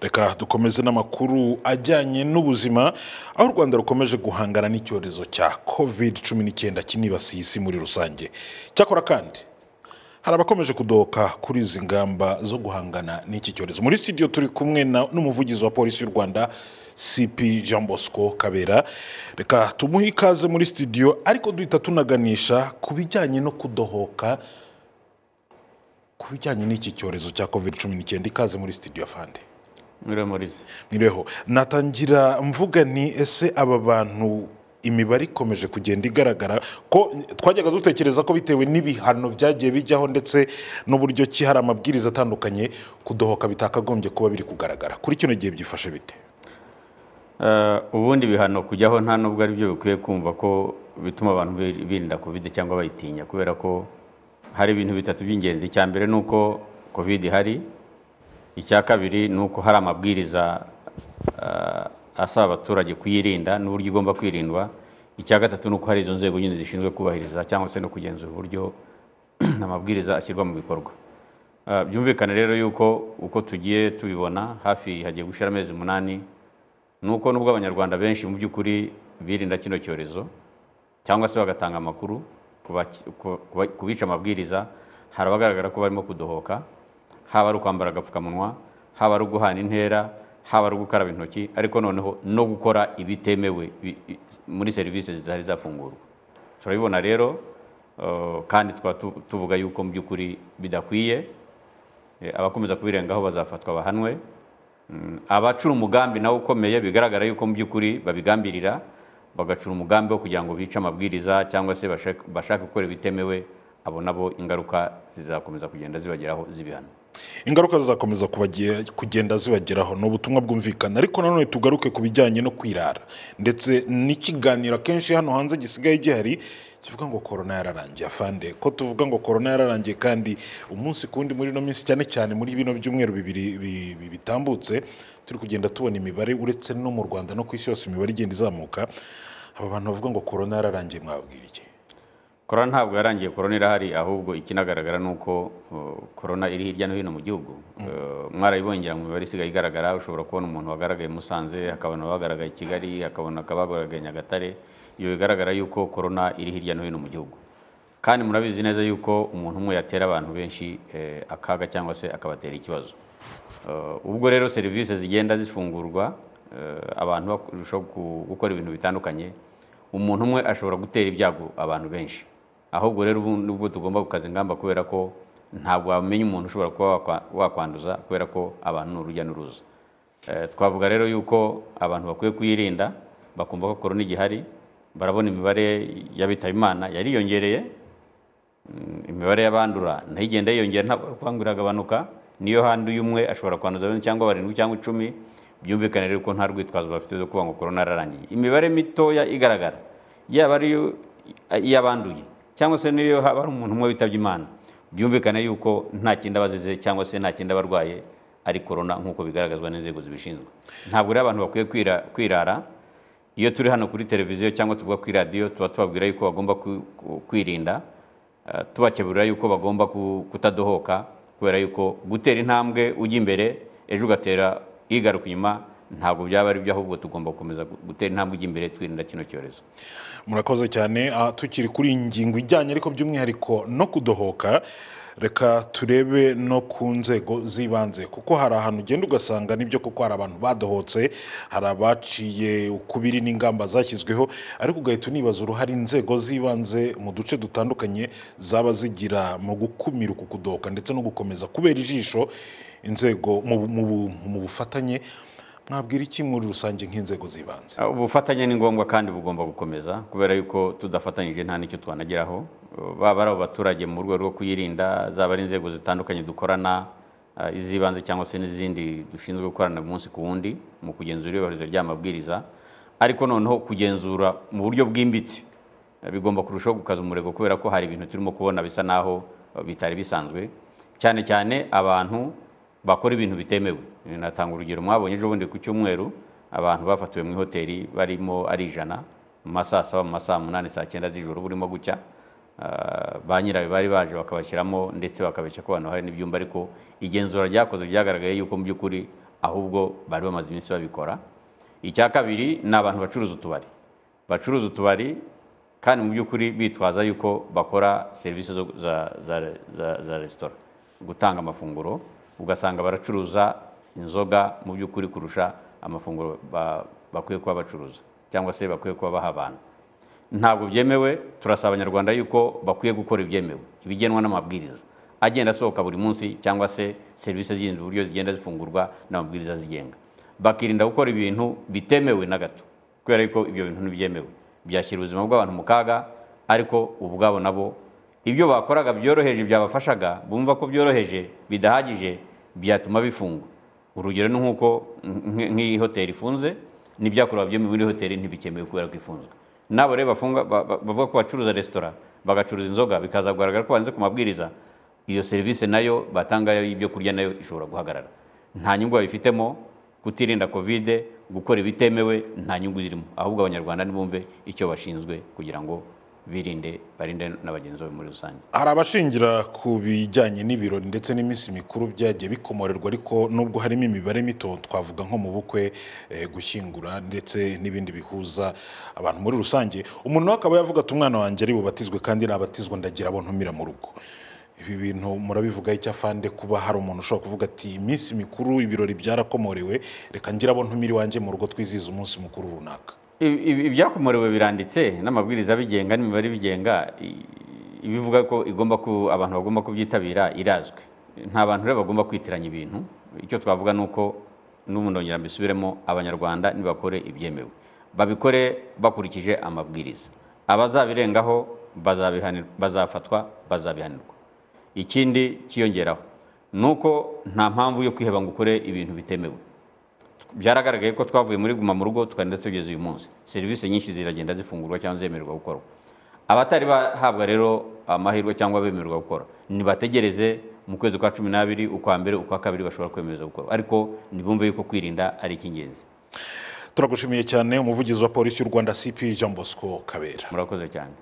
reka dukomeze n'amakuru ajyanye n'ubuzima aho u rwanda rukomeje guhangana n'icyorezo cya covid cumi n'icyenda kinibasiye isi muri rusange cyakora kandi hari abakomeje kudoka kuri izi ngamba zo guhangana n'iki cyorezo muri studio turi kumwe n'umuvugizi wa polisi y'u rwanda cp jean bosco kabera reka tumuhe ikaze muri studio ariko duhita tunaganisha ku bijyanye no kudohoka ku bijyanye n'iki cyorezo cya covid cumi n'icyenda ikaze muri studio afande nireho natangira mvuga ni ese aba bantu imibare ikomeje kugenda igaragara ko twajyaga dutekereza ko bitewe n'ibihano byagiye bijyaho ndetse n'uburyo ki hari amabwiriza atandukanye kudohoka bitakagombye kuba biri kugaragara kuri kino gihe byifashe bite eh, ubundi bihano kujyaho nta nubwo ari byo bikwiye kumva ko bituma abantu birinda kovide cyangwa bayitinya kubera ko hari ibintu bitatu by'ingenzi cya mbere ni uko kovide ihari icya kabiri ni uko hari amabwiriza eh, asaba abaturage kuyirinda n'uburyo igomba kwirindwa icya gatatu ni uko hari izo nzego nyine zishinzwe kubahiriza cyangwa se no kugenzura uburyo amabwiriza ashyirwa mu bikorwa eh, byumvikane rero yuko uko tugiye tubibona hafi hagiye gushyira amezi umunani ni uko nubwo abanyarwanda benshi mu by'ukuri birinda kino cyorezo cyangwa se bagatanga amakuru ku bica amabwiriza hari abagaragara ko barimo kudohoka haba ari ukwambara agapfukamunwa haba ari uguhana intera haba ari ugukaraba intoki ariko noneho no gukora ibitemewe muri serivisi zitari zafungurwa turabibona rero kandi tukaba tuvuga yuko mu by'ukuri bidakwiye e, abakomeza kubirengaho bazafatwa bahanwe mm, abacura umugambi nawe ukomeye bigaragara yuko mu by'ukuri babigambirira bagacura umugambi wo kugira ngo bice amabwiriza cyangwa se bashake gukora ibitemewe abo nabo ingaruka zizakomeza kugenda zibageraho z'ibihano ingaruka zizakomeza kugenda zibageraho ni ubutumwa bwumvikana ariko nanone tugaruke ku bijyanye no kwirara ndetse n'ikiganiro akenshi hano hanze gisigaye gihari kivuga ngo korona yararangiye afande ko tuvuga ngo korona yararangiye kandi umunsi ku wundi muri ino minsi cyane cyane muri bino byumweru bibiri bitambutse turi kugenda tubona imibare uretse no mu rwanda no ku isi yose imibare igenda izamuka aba bantu bavuga ngo korona yararangiye mwabwiriye korona ntabwo yarangiye korona irahari ahubwo ikinagaragara ni uko korona uh, iri hirya no hino mu gihugu mm. uh, mwarayibongera mu mibare isigaye igaragara ushobora kubona umuntu wagaragaye musanze hakabona abagaragaye i kigali akabona abagaragaye nyagatare ibyo bigaragara yuko korona iri hirya no hino mu gihugu kandi murabizi neza yuko umuntu umwe yatera abantu benshi eh, akaga cyangwa se akabatera ikibazo uh, ubwo rero serivisi zigenda zifungurwa abantu barushaho gukora ibintu bitandukanye umuntu umwe ashobora gutera ibyago abantu benshi ahubwo rero ubu nibwo tugomba gukaza ingamba kubera ko ntabwo wamenya umuntu ushobora kuba wakwanduza kubera ko abantu ni urujya n'uruza eh, twavuga rero yuko abantu bakwiye kuyirinda bakumva ko korona igihari barabona imibare y'abitaba imana yariyongereye mm, imibare y'abandura nayo igenda yiyongera ntabwo kwangura iragabanuka niyo handuye umwe ashobora kwanduza benshi cyangwa barindwi cyangwa icumi byumvikane rero ko nta rwitwazo bafite zo kuvuga ngo korona yararangiye imibare mitoya igaragara yaba ari iy'abanduye cyangwa se n'iyo haba hari umuntu umwe witabye imana byumvikane yuko nta kindi aba cyangwa se nta kindi aba ari korona nk'uko bigaragazwa n'inzego zibishinzwe ntabwo rero abantu bakwiye kwirara iyo turi hano kuri televiziyo cyangwa tuvuga kuri radiyo tuba tubabwira yuko bagomba kwirinda ah, tubakebura yuko bagomba kutadohoka kubera yuko gutera intambwe ujya imbere ejo ugatera igaruka inyuma ntabwo byaba ari ibyo ahubwo tugomba gukomeza gutera intambwe ijya imbere twirinda kino cyorezo murakoze cyane ah, tukiri kuri iyi ngingo ijyanye ariko by'umwihariko no kudohoka reka turebe no ku nzego z'ibanze kuko hari ahantu ugenda ugasanga nibyo kuko hari abantu badohotse hari abaciye ukubiri n'ingamba zashyizweho ariko ugahita unibaza uruhare inzego z'ibanze mu duce dutandukanye zaba zigira mu gukumira uku kudohoka ndetse no gukomeza kubera ijisho inzego mu bufatanye mwabwira iki muri rusange nk'inzego z'ibanze ah, ubufatanye ni ngombwa kandi bugomba gukomeza kubera yuko tudafatanyije nta n'icyo twanageraho baba ari baturage mu rwego rwo kuyirinda zaba ari inzego zitandukanye dukorana ah, iz'ibanze cyangwa se n'izindi dushinzwe gukorana umunsi ku wundi mu kugenzura iyubahiriza ry'amabwiriza ariko noneho kugenzura mu buryo bwimbitse ah, bigomba kurushaho gukaza umurego kubera ko hari ibintu turimo kubona bisa naho bitari bisanzwe cyane cyane abantu bakora ibintu bitemewe natanga urugero mwabonye ejo bundi ku cyumweru abantu bafatiwe mu ihoteli barimo ari ijana mu masaha saba mu masaha munani saa cyenda z'ijoro burimo gucya ah, ba nyirayo bari baje bakabashyiramo ndetse bakabeshya ko abantu hari n'ibyumba ariko igenzura ryakoze ryagaragaye yuko mu by'ukuri ahubwo bari bamaze iminsi babikora icya kabiri ni abantu bacuruza utubari bacuruza utubari kandi mu by'ukuri bitwaza yuko bakora serivisi za resitora gutanga amafunguro ugasanga baracuruza inzoga mu by'ukuri kurusha amafunguro bakwiye kuba bacuruza cyangwa se bakwiye kuba baha abantu ntabwo byemewe turasaba abanyarwanda yuko bakwiye gukora ibyemewe ibigenwa n'amabwiriza agenda asohoka buri munsi cyangwa se serivisi zindi uburyo zigenda zifungurwa n'amabwiriza zigenga bakirinda gukora ibintu bitemewe na gato kubera ko ibyo bintu ntibyemewe byashyira ubuzima bw'abantu mu kaga ariko ubwabo nabo ibyo bakoraga byoroheje byabafashaga bumva ko byoroheje bidahagije byatuma bifungwa urugero ni nk'uko nk'iyi hoteli ifunze n'ibyakorewe byo muri hoteli ntibikemewe kubera ko ifunzwe nabo rero bavuga ko bacuruza resitora bagacuruza inzoga bikaza kugaragara ko banze ku mabwiriza iyo serivisi nayo batanga ibyo kurya nayo ishobora guhagarara nta nyungu babifitemo kutirinda kovide gukora ibitemewe nta nyungu zirimo ahubwo abanyarwanda ntibumve icyo bashinzwe kugira ngo birinde barinde na bagenzi babo muri rusange hari abashingira ku bijyanye n'ibirori ndetse n'iminsi mikuru byagiye bikomorerwa ariko nubwo harimo imibare mito twavuga nko mu bukwe eh, gushyingura ndetse n'ibindi bihuza abantu muri rusange umuntu we akaba yavuga ati umwana wanjye ari bubatizwe kandi nabatizwa ndagira abo ntumira mu rugo ibi bintu murabivugaho icyafande kuba hari umuntu ushobora kuvuga ati iminsi mikuru ibirori byarakomorewe reka ngira abo ntumira iwanjye mu rugo twizihiza umunsi mukuru runaka ibyakomorewe biranditse n'amabwiriza abigenga n'imibare ibigenga ibivuga ko igomba abantu bagomba kubyitabira irazwi nta bantu rero bagomba kwitiranya ibintu icyo twavuga ni uko n'ubu ndongera mbisubiremo abanyarwanda nibakore ibyemewe babikore bakurikije amabwiriza abazabirengaho bazafatwa bazabihanirwa ikindi kiyongeraho ni uko nta mpamvu yo kwiheba ngo ukore ibintu bitemewe byaragaragaye ko twavuye muri guma mu rugo tukagenda tugeze uyu munsi serivisi nyinshi ziragenda zifungurwa cyangwa zemererwa gukorwa abatari bahabwa rero amahirwe cyangwa bemererwa gukora ntibategereze mu kwezi kwa cumi n'abiri ukwa mbere ukwa kabiri bashobora kwemeza gukora ariko ntibumve yuko kwirinda ari icy'ingenzi turagushimiye cyane umuvugizi wa polisi y'u rwanda cp jean bosco kabera murakoze cyane